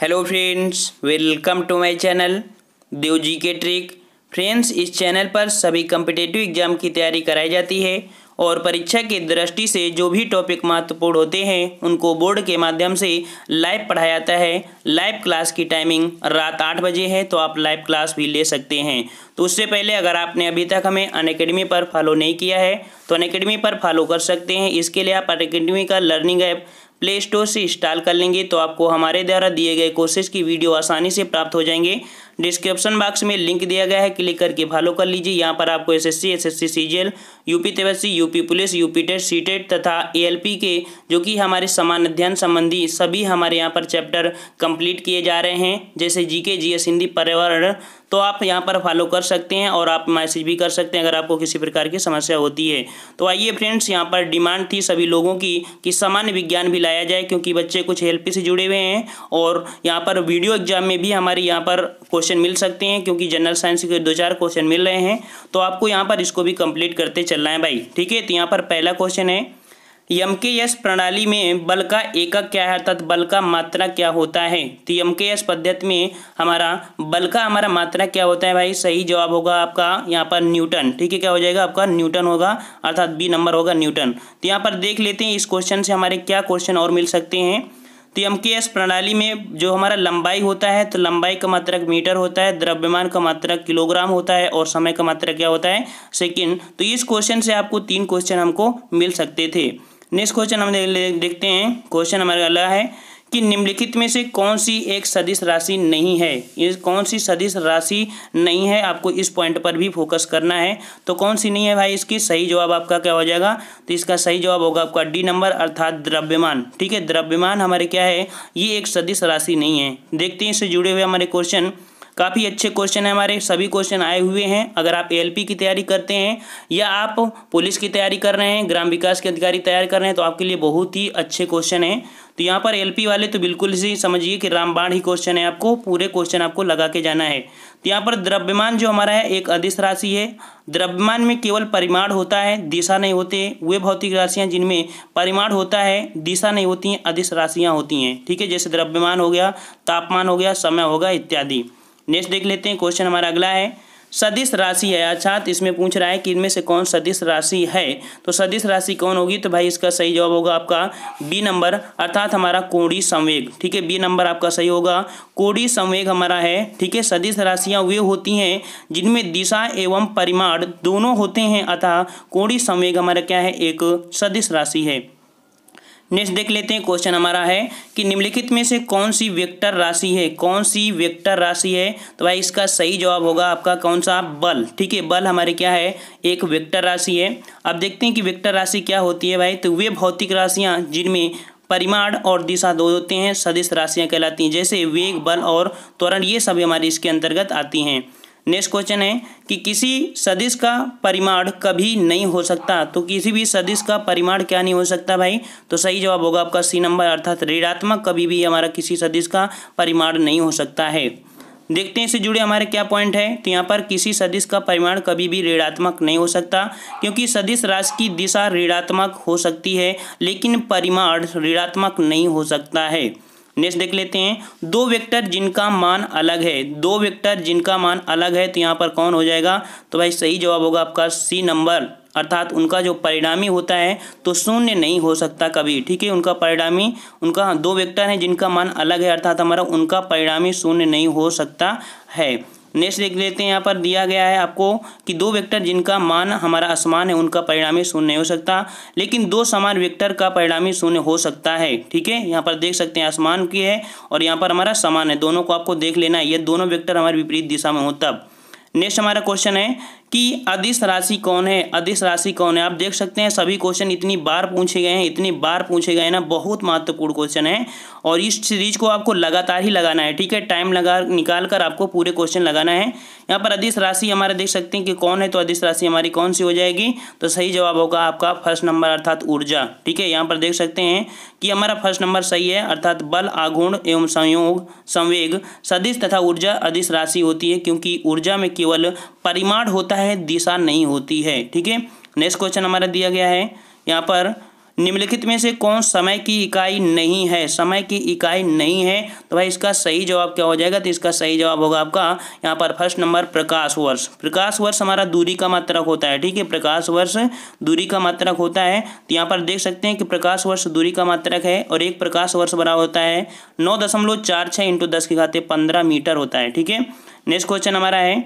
hello friends welcome to my channel Dev G K trick friends इस channel पर सभी competitive exam की तैयारी कराई जाती है और परीक्षा की दृष्टि से जो भी टॉपिक महत्वपूर्ण होते हैं उनको बोर्ड के माध्यम से लाइव पढ़ाया जाता है लाइव क्लास की टाइमिंग रात आठ बजे है तो आप लाइव क्लास भी ले सकते हैं तो उससे पहले अगर आपने अभी तक हमें अन अकेडमी पर फॉलो नहीं किया है तो अन अकेडमी पर फॉलो कर सकते हैं इसके लिए आप अन अकेडमी का लर्निंग ऐप प्ले स्टोर से इंस्टॉल कर लेंगे तो आपको हमारे द्वारा दिए गए कोर्सेज की वीडियो आसानी से प्राप्त हो जाएंगे डिस्क्रिप्शन बॉक्स में लिंक दिया गया है क्लिक करके फॉलो कर लीजिए यहाँ पर आपको एसएससी एसएससी सीजीएल यूपी तेवसी UP police UP TET C TET तथा एएलपी के जो कि हमारे समान अध्ययन संबंधी सभी हमारे यहाँ पर चैप्टर कंप्लीट किए जा रहे हैं जैसे जीके जीएस हिंदी पर्यावरण तो आप यहाँ पर फॉलो कर सकते हैं और आप मैसेज भी कर सकते हैं अगर आपको किसी प्रकार की समस्या होती है तो आइए फ्रेंड्स यहाँ पर डिमांड थी सभी लोगों की कि सामान्य विज्ञान भी लाया जाए क्योंकि बच्चे कुछ हेल्प से जुड़े हुए हैं और यहाँ पर वीडियो एग्जाम में भी हमारे यहाँ पर क्वेश्चन मिल सकते हैं क्योंकि जनरल साइंस के दो चार क्वेश्चन मिल रहे हैं तो आपको यहाँ पर इसको भी कंप्लीट करते चलना है भाई ठीक है तो यहाँ पर पहला क्वेश्चन है यम के यस प्रणाली में बल का एकक क्या है अर्थात बल का मात्रा क्या होता है तो यम के एस पद्धति में हमारा बल का हमारा मात्रा क्या होता है भाई सही जवाब होगा आपका यहाँ पर न्यूटन ठीक है क्या हो जाएगा आपका न्यूटन होगा अर्थात बी नंबर होगा न्यूटन तो यहाँ पर देख लेते हैं इस क्वेश्चन से हमारे क्या क्वेश्चन और मिल सकते हैं तो एम के एस प्रणाली में जो हमारा लंबाई होता है तो लंबाई का मात्रक मीटर होता है द्रव्यमान का मात्रक किलोग्राम होता है और समय का मात्रक क्या होता है सेकेंड तो इस क्वेश्चन से आपको तीन क्वेश्चन हमको मिल सकते थे नेक्स्ट क्वेश्चन हम देखते हैं क्वेश्चन हमारा अगला है कि निम्नलिखित में से कौन सी एक सदिश राशि नहीं है ये कौन सी सदिश राशि नहीं है आपको इस पॉइंट पर भी फोकस करना है तो कौन सी नहीं है भाई इसकी सही जवाब आपका क्या हो जाएगा तो इसका सही जवाब होगा आपका डी नंबर अर्थात द्रव्यमान ठीक है द्रव्यमान हमारे क्या है ये एक सदिश राशि नहीं है देखते हैं इससे जुड़े हुए हमारे क्वेश्चन काफ़ी अच्छे क्वेश्चन हैं हमारे सभी क्वेश्चन आए हुए हैं अगर आप ए की तैयारी करते हैं या आप पुलिस की तैयारी कर रहे हैं ग्राम विकास के अधिकारी तैयार कर रहे हैं तो आपके लिए बहुत ही अच्छे क्वेश्चन हैं तो यहाँ पर एल वाले तो बिल्कुल ही समझिए कि रामबाण ही क्वेश्चन है आपको पूरे क्वेश्चन आपको लगा के जाना है तो यहाँ पर द्रव्यमान जो हमारा है एक अधिश राशि है द्रव्यमान में केवल परिमाण होता है दिशा नहीं होते वे भौतिक राशियाँ जिनमें परिमाण होता है दिशा नहीं होती हैं अधिश राशियाँ होती हैं ठीक है जैसे द्रव्यमान हो गया तापमान हो गया समय होगा इत्यादि नेक्स्ट देख लेते हैं क्वेश्चन हमारा अगला है सदिश राशि है अर्थात इसमें पूछ रहा है कि इनमें से कौन सदिश राशि है तो सदिश राशि कौन होगी तो भाई इसका सही जवाब होगा आपका बी नंबर अर्थात हमारा कोड़ी संवेग ठीक है बी नंबर आपका सही होगा कोड़ी संवेग हमारा है ठीक है सदिश राशियाँ वे होती हैं जिनमें दिशा एवं परिमाण दोनों होते हैं अतः कोड़ी संवेग हमारा क्या है एक सदिश राशि है नेक्स्ट देख लेते हैं क्वेश्चन हमारा है कि निम्नलिखित में से कौन सी वेक्टर राशि है कौन सी वेक्टर राशि है तो भाई इसका सही जवाब होगा आपका कौन सा बल ठीक है बल हमारे क्या है एक वेक्टर राशि है अब देखते हैं कि वेक्टर राशि क्या होती है भाई तो वे भौतिक राशियाँ जिनमें परिमाण और दिशा दो होते हैं सदिश राशियाँ कहलाती हैं जैसे वेग बल और त्वरण ये सभी हमारे इसके अंतर्गत आती हैं नेक्स्ट क्वेश्चन है कि किसी सदिश का परिमाण कभी नहीं हो सकता तो किसी भी सदिश का परिमाण क्या नहीं हो सकता भाई तो सही जवाब होगा आपका सी नंबर अर्थात ऋणात्मक कभी भी हमारा किसी सदिश का परिमाण नहीं हो सकता है देखते हैं इससे जुड़े हमारे क्या पॉइंट है तो यहाँ पर किसी सदिश का परिमाण कभी भी ऋणात्मक नहीं हो सकता क्योंकि सदिश राशि की दिशा ऋणात्मक हो सकती है लेकिन परिमाण ऋणात्मक नहीं हो सकता है नेक्स्ट देख लेते हैं दो वेक्टर जिनका मान अलग है दो वेक्टर जिनका मान अलग है तो यहाँ पर कौन हो जाएगा तो भाई सही जवाब होगा आपका सी नंबर अर्थात उनका जो परिणामी होता है तो शून्य नहीं हो सकता कभी ठीक है उनका परिणामी उनका दो वेक्टर हैं जिनका मान अलग है अर्थात हमारा उनका परिणामी शून्य नहीं हो सकता है नेक्स्ट देख लेते हैं यहाँ पर दिया गया है आपको कि दो वेक्टर जिनका मान हमारा असमान है उनका परिणामी शून्य नहीं हो सकता लेकिन दो समान वेक्टर का परिणामी शून्य हो सकता है ठीक है यहाँ पर देख सकते हैं आसमान की है और यहाँ पर हमारा समान है दोनों को आपको देख लेना है ये दोनों वेक्टर हमारे विपरीत दिशा में हो तब नेक्स्ट हमारा क्वेश्चन है कि अधिस राशि कौन है अधिस राशि कौन है आप देख सकते हैं सभी क्वेश्चन इतनी बार पूछे गए हैं इतनी बार पूछे गए हैं ना बहुत महत्वपूर्ण क्वेश्चन है और इस सीरीज को आपको लगातार ही लगाना है ठीक है टाइम लगा निकाल कर आपको पूरे क्वेश्चन लगाना है यहाँ पर अधिस राशि हमारे देख सकते हैं कि कौन है तो अधिस राशि हमारी कौन सी हो जाएगी तो सही जवाब होगा आपका फर्स्ट नंबर अर्थात ऊर्जा ठीक है यहाँ पर देख सकते हैं कि हमारा फर्स्ट नंबर सही है अर्थात बल आघूर्ण एवं संयोग संवेग सदिश तथा ऊर्जा अधिस राशि होती है क्योंकि ऊर्जा में केवल परिमाण होता क्या है दिशा नहीं होती है ठीक है नेक्स्ट क्वेश्चन हमारा दिया गया है यहाँ पर निम्नलिखित में से कौन समय की इकाई नहीं है समय की इकाई नहीं है तो भाई इसका सही जवाब क्या हो जाएगा तो इसका सही जवाब होगा आपका यहाँ पर फर्स्ट नंबर प्रकाश वर्ष प्रकाश वर्ष हमारा दूरी का मात्रक होता है ठीक है प्रकाश वर्ष दूरी का मात्रक होता है तो यहाँ पर देख सकते हैं कि प्रकाश वर्ष दूरी का मात्रक है और एक प्रकाश वर्ष बराबर होता है नौ दशमलव चार छः इंटू दस के खाते पंद्रह मीटर होता है ठीक है नेक्स्ट क्वेश्चन हमारा है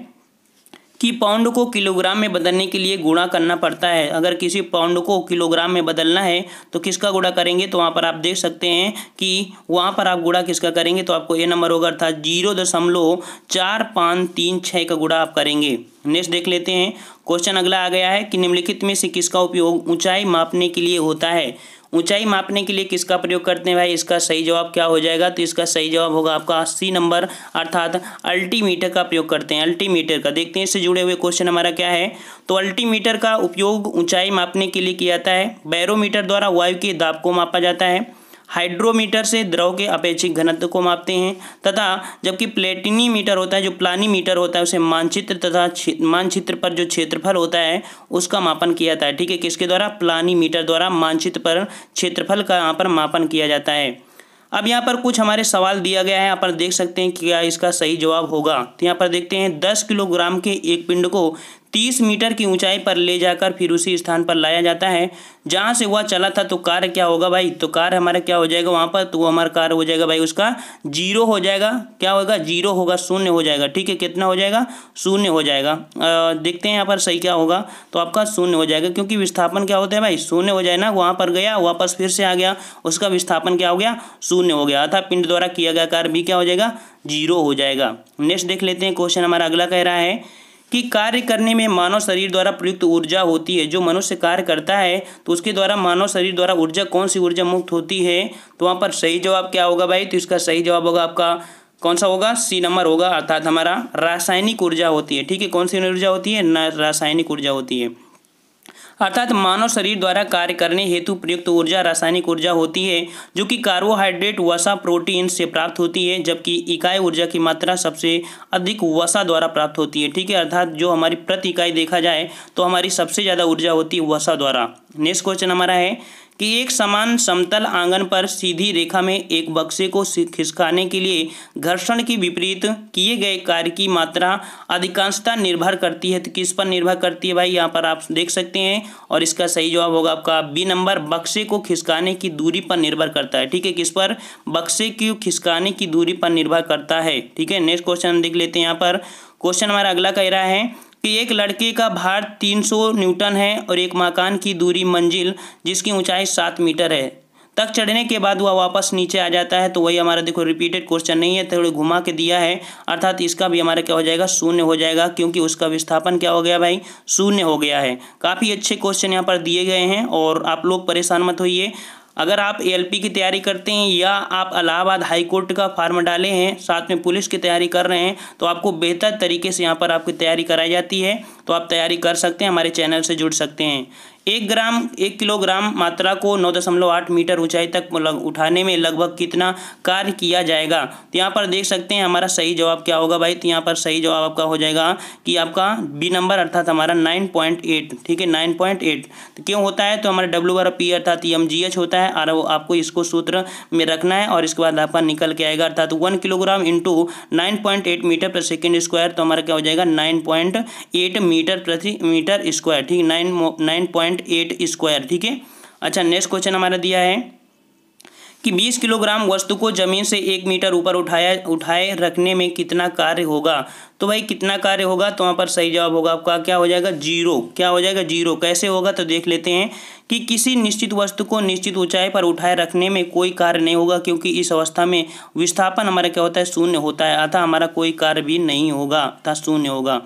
कि पाउंड को किलोग्राम में बदलने के लिए गुणा करना पड़ता है अगर किसी पाउंड को किलोग्राम में बदलना है तो किसका गुणा करेंगे तो वहाँ पर आप देख सकते हैं कि वहाँ पर आप गुणा किसका करेंगे तो आपको ए नंबर होगा अर्थात जीरो दशमलव चार पाँच तीन छः का गुणा आप करेंगे नेक्स्ट देख लेते हैं क्वेश्चन अगला आ गया है कि निम्नलिखित में से किसका उपयोग ऊंचाई मापने के लिए होता है ऊंचाई मापने के लिए किसका प्रयोग करते हैं भाई इसका सही जवाब क्या हो जाएगा तो इसका सही जवाब होगा आपका अस्सी नंबर अर्थात अल्टीमीटर का प्रयोग करते हैं अल्टीमीटर का देखते हैं इससे जुड़े हुए क्वेश्चन हमारा क्या है तो अल्टीमीटर का उपयोग ऊंचाई मापने के लिए किया जाता है बैरोमीटर द्वारा वायु के दाब को मापा जाता है हाइड्रोमीटर से द्रव के अपेक्षिक घनत्व को मापते हैं तथा जबकि प्लेटिनी मीटर होता है जो प्लानी मीटर होता है उसे मानचित्र तथा मानचित्र पर जो क्षेत्रफल होता है उसका मापन किया जाता है ठीक है किसके द्वारा प्लानी मीटर द्वारा मानचित्र पर क्षेत्रफल का यहाँ पर मापन किया जाता है अब यहाँ पर कुछ हमारे सवाल दिया गया है यहाँ पर देख सकते हैं क्या इसका सही जवाब होगा तो यहाँ पर देखते हैं दस किलोग्राम के एक पिंड को तीस मीटर की ऊंचाई पर ले जाकर फिर उसी स्थान पर लाया जाता है जहाँ से वह चला था तो कार क्या होगा भाई तो कार हमारा क्या हो जाएगा वहाँ पर तो वो हमारा कार हो जाएगा भाई उसका जीरो हो जाएगा क्या होगा जीरो होगा शून्य हो जाएगा ठीक है कितना हो जाएगा शून्य हो जाएगा आ, देखते हैं यहाँ पर सही क्या होगा तो आपका शून्य हो जाएगा क्योंकि विस्थापन क्या होता है भाई शून्य हो जाए ना वहाँ पर गया वापस फिर से आ गया उसका विस्थापन क्या हो गया शून्य हो गया अर्थात पिंड द्वारा किया गया कार भी क्या हो जाएगा जीरो हो जाएगा नेक्स्ट देख लेते हैं क्वेश्चन हमारा अगला कह रहा है कि कार्य करने में मानव शरीर द्वारा प्रयुक्त ऊर्जा होती है जो मनुष्य कार्य करता है तो उसके द्वारा मानव शरीर द्वारा ऊर्जा कौन सी ऊर्जा मुक्त होती है तो वहाँ पर सही जवाब क्या होगा भाई तो इसका सही जवाब होगा आपका कौन सा होगा सी नंबर होगा अर्थात हमारा रासायनिक ऊर्जा होती है ठीक है कौन सी ऊर्जा होती है रासायनिक ऊर्जा होती है अर्थात मानव शरीर द्वारा कार्य करने हेतु प्रयुक्त ऊर्जा रासायनिक ऊर्जा होती है जो कि कार्बोहाइड्रेट वसा प्रोटीन से प्राप्त होती है जबकि इकाई ऊर्जा की मात्रा सबसे अधिक वसा द्वारा प्राप्त होती है ठीक है अर्थात जो हमारी प्रति इकाई देखा जाए तो हमारी सबसे ज़्यादा ऊर्जा होती है वसा द्वारा नेक्स्ट क्वेश्चन हमारा है कि एक समान समतल आंगन पर सीधी रेखा में एक बक्से को खिसकाने के लिए घर्षण की विपरीत किए गए कार्य की मात्रा अधिकांशता निर्भर करती है तो किस पर निर्भर करती है भाई यहाँ पर आप देख सकते हैं और इसका सही जवाब होगा आपका बी नंबर बक्से को खिसकाने की दूरी पर निर्भर करता है ठीक है किस पर बक्से को खिसकाने की दूरी पर निर्भर करता है ठीक है नेक्स्ट क्वेश्चन देख लेते हैं यहाँ पर क्वेश्चन हमारा अगला कह रहा है कि एक लड़के का भार 300 न्यूटन है और एक मकान की दूरी मंजिल जिसकी ऊंचाई सात मीटर है तक चढ़ने के बाद वह वापस नीचे आ जाता है तो वही हमारा देखो रिपीटेड क्वेश्चन नहीं है थोड़े घुमा के दिया है अर्थात इसका भी हमारा क्या हो जाएगा शून्य हो जाएगा क्योंकि उसका विस्थापन क्या हो गया भाई शून्य हो गया है काफ़ी अच्छे क्वेश्चन यहाँ पर दिए गए हैं और आप लोग परेशान मत होइए अगर आप एएलपी की तैयारी करते हैं या आप इलाहाबाद हाई कोर्ट का फार्म डाले हैं साथ में पुलिस की तैयारी कर रहे हैं तो आपको बेहतर तरीके से यहाँ पर आपकी तैयारी कराई जाती है तो आप तैयारी कर सकते हैं हमारे चैनल से जुड़ सकते हैं एक ग्राम एक किलोग्राम मात्रा को नौ दशमलव आठ मीटर ऊंचाई तक मतलब उठाने में लगभग कितना कार्य किया जाएगा तो यहाँ पर देख सकते हैं हमारा सही जवाब क्या होगा भाई तो यहाँ पर सही जवाब आपका हो जाएगा कि आपका बी नंबर अर्थात हमारा नाइन पॉइंट एट ठीक है नाइन पॉइंट एट तो क्यों होता है तो हमारा डब्ल्यू आर पी अर्थात एम जी एच होता है और आपको इसको सूत्र में रखना है और इसके बाद आपका निकल के आएगा अर्थात one kilogram into nine point eight metre per second square तो हमारा क्या हो जाएगा नाइन पॉइंट एट मीटर प्रति मीटर स्क्वायर ठीक nine nine point point eight square ठीक है अच्छा नेक्स्ट क्वेश्चन हमारा दिया है कि 20 किलोग्राम वस्तु को जमीन से एक मीटर ऊपर उठाया उठाए रखने में कितना कार्य होगा तो भाई कितना कार्य होगा तो वहाँ पर सही जवाब होगा आपका क्या हो जाएगा जीरो क्या हो जाएगा जीरो कैसे होगा तो देख लेते हैं कि किसी निश्चित वस्तु को निश्चित ऊंचाई पर उठाए रखने में कोई कार्य नहीं होगा क्योंकि इस अवस्था में विस्थापन हमारा क्या होता है शून्य होता है अतः हमारा कोई कार्य भी नहीं होगा अतः शून्य होगा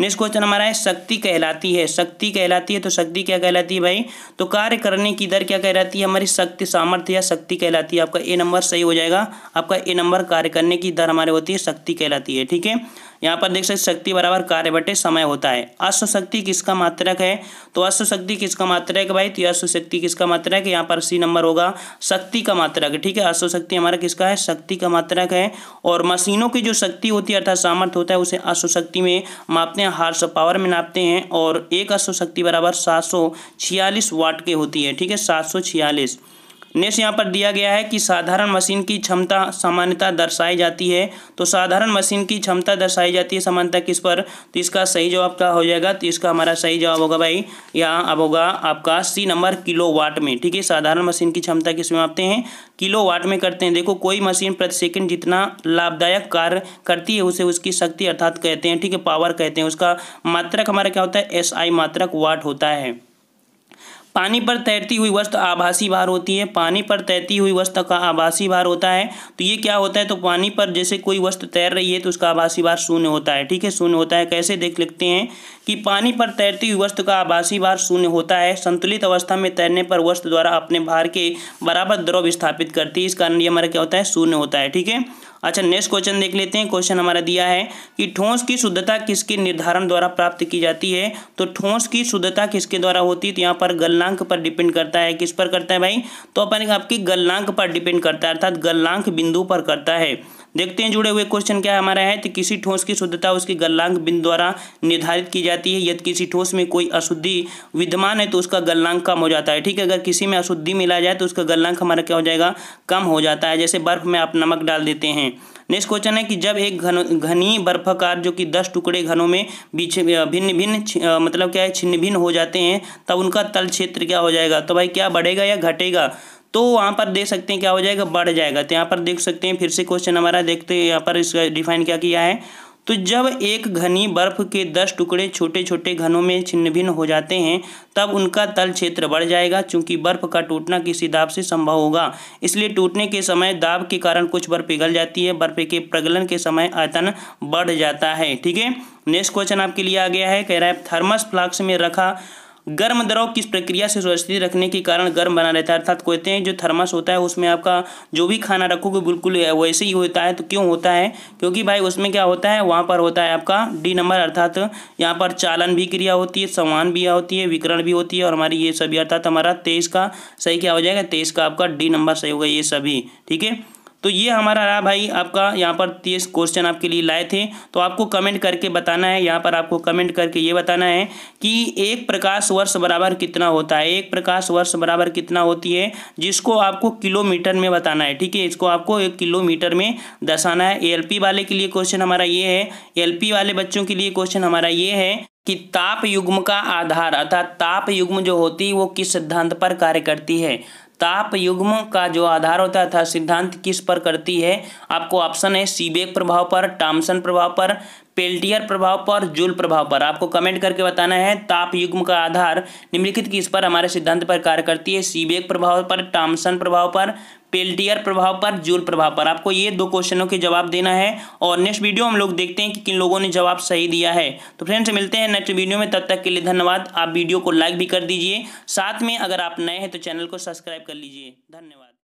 नेक्स्ट क्वेश्चन हमारा है शक्ति कहलाती है शक्ति कहलाती है तो शक्ति क्या कहलाती है भाई तो कार्य करने की दर क्या कहलाती है हमारी शक्ति सामर्थ्य या शक्ति कहलाती है आपका ए नंबर सही हो जाएगा आपका ए नंबर कार्य करने की दर हमारे होती है शक्ति कहलाती है ठीक है यहाँ पर देख सकते शक्ति बराबर कार्य बटे समय होता है अश्वशक्ति किसका मात्रक है तो अश्वशक्ति किसका मात्रक भाई तो अश्वशक्ति किसका मात्रक है यहाँ पर सी नंबर होगा शक्ति का मात्रक ठीक है अश्वशक्ति हमारा किसका है शक्ति का मात्रक है और मशीनों की जो शक्ति होती है अर्थात सामर्थ्य होता है उसे अश्वशक्ति में मापने हैं हार्स पावर में नापते हैं और एक अश्व शक्ति बराबर सात सौ छियालीस वाट के होती है ठीक है सात सौ छियालीस नेक्स्ट यहाँ पर दिया गया है कि साधारण मशीन की क्षमता सामान्यता दर्शाई जाती है तो साधारण मशीन की क्षमता दर्शाई जाती है सामान्यता किस पर तो इसका सही जवाब क्या हो जाएगा तो इसका हमारा सही जवाब होगा भाई यहाँ अब होगा आपका सी नंबर किलो वाट में ठीक है साधारण मशीन की क्षमता किस में आपते हैं किलो वाट में करते हैं देखो कोई मशीन प्रति सेकेंड जितना लाभदायक कार्य करती है उसे उसकी शक्ति अर्थात कहते हैं ठीक है पावर कहते हैं उसका मात्रक हमारा क्या होता है एस आई मात्रक वाट होता है पानी पर तैरती हुई वस्तु आभासी भार होती है पानी पर तैरती हुई वस्तु का आभासी भार होता है तो ये क्या होता है तो पानी पर जैसे कोई वस्तु तैर रही है तो उसका आभासी भार शून्य होता है ठीक है शून्य होता है कैसे देख लेते हैं कि पानी पर तैरती हुई वस्तु का आभासी भार शून्य होता है संतुलित अवस्था में तैरने पर वस्तु द्वारा अपने भार के बराबर द्रव स्थापित करती है इस कारण ये हमारा क्या होता है शून्य होता है ठीक है अच्छा नेक्स्ट क्वेश्चन देख लेते हैं क्वेश्चन हमारा दिया है कि ठोस की शुद्धता किसके निर्धारण द्वारा प्राप्त की जाती है तो ठोस की शुद्धता किसके द्वारा होती है तो यहाँ पर गलनांक पर डिपेंड करता है किस पर करता है भाई तो अपन आपकी गलनांक पर डिपेंड करता है अर्थात गलनांक बिंदु पर करता है देखते हैं जुड़े हुए क्वेश्चन क्या हमारा है तो किसी ठोस की शुद्धता उसके गलनांक बिंदु द्वारा निर्धारित की जाती है यदि किसी ठोस में कोई अशुद्धि विद्यमान है तो उसका गलनांक कम हो जाता है ठीक है अगर किसी में अशुद्धि मिला जाए तो उसका गलनांक हमारा क्या हो जाएगा कम हो जाता है जैसे बर्फ में आप नमक डाल देते हैं नेक्स्ट क्वेश्चन है कि जब एक घन घनी बर्फकार जो कि दस टुकड़े घनों में बीच भिन्न भिन्न मतलब क्या है छिन्न भिन्न हो जाते हैं तब उनका तल क्षेत्र क्या हो जाएगा तो भाई क्या बढ़ेगा या घटेगा तो वहाँ पर देख सकते हैं क्या हो जाएगा बढ़ जाएगा तो यहाँ पर देख सकते हैं फिर से क्वेश्चन हमारा देखते हैं यहाँ पर इसका डिफाइन क्या किया है तो जब एक घनी बर्फ के दस टुकड़े छोटे छोटे घनों में छिन्न भिन्न हो जाते हैं तब उनका तल क्षेत्र बढ़ जाएगा क्योंकि बर्फ का टूटना किसी दाब से संभव होगा इसलिए टूटने के समय दाब के कारण कुछ बर्फ पिघल जाती है बर्फ के प्रगलन के समय आयतन बढ़ जाता है ठीक है नेक्स्ट क्वेश्चन आपके लिए आ गया है कह रहा है थर्मस फ्लाक्स में रखा गर्म द्रव किस प्रक्रिया से सुरक्षित रखने के कारण गर्म बना रहता है अर्थात कहते हैं जो थर्मस होता है उसमें आपका जो भी खाना रखोगे बिल्कुल वैसे ही होता है तो क्यों होता है क्योंकि भाई उसमें क्या होता है वहाँ पर होता है आपका डी नंबर अर्थात यहाँ पर चालन भी क्रिया होती है समान भी होती है विकरण भी होती है और हमारी ये सभी अर्थात हमारा तेईस का सही क्या हो जाएगा तेईस का आपका डी नंबर सही होगा ये सभी ठीक है तो ये हमारा रहा भाई आपका यहाँ पर तीस क्वेश्चन आपके लिए लाए थे तो आपको कमेंट करके बताना है यहाँ पर आपको कमेंट करके ये बताना है कि एक प्रकाश वर्ष बराबर कितना होता है एक प्रकाश वर्ष बराबर कितना होती है जिसको आपको किलोमीटर में बताना है ठीक है इसको आपको एक किलोमीटर में दर्शाना है एल वाले के लिए क्वेश्चन हमारा ये है एल वाले बच्चों के लिए क्वेश्चन हमारा ये है कि ताप युग्म का आधार अर्थात ताप युग्म जो होती है वो किस सिद्धांत पर कार्य करती है ताप युग्मों का जो आधार होता है सिद्धांत किस पर करती है आपको ऑप्शन है सीबेक प्रभाव पर टामसन प्रभाव पर पेल्टियर प्रभाव पर जूल प्रभाव पर आपको कमेंट करके बताना है ताप युग्म का आधार निम्नलिखित किस पर हमारे सिद्धांत पर कार्य करती है सीबेक प्रभाव पर टामसन प्रभाव पर पेल्टियर प्रभाव पर जूल प्रभाव पर आपको ये दो क्वेश्चनों के जवाब देना है और नेक्स्ट वीडियो हम लोग देखते हैं कि किन लोगों ने जवाब सही दिया है तो फ्रेंड्स मिलते हैं नेक्स्ट वीडियो में तब तक के लिए धन्यवाद आप वीडियो को लाइक भी कर दीजिए साथ में अगर आप नए हैं तो चैनल को सब्सक्राइब कर लीजिए धन्यवाद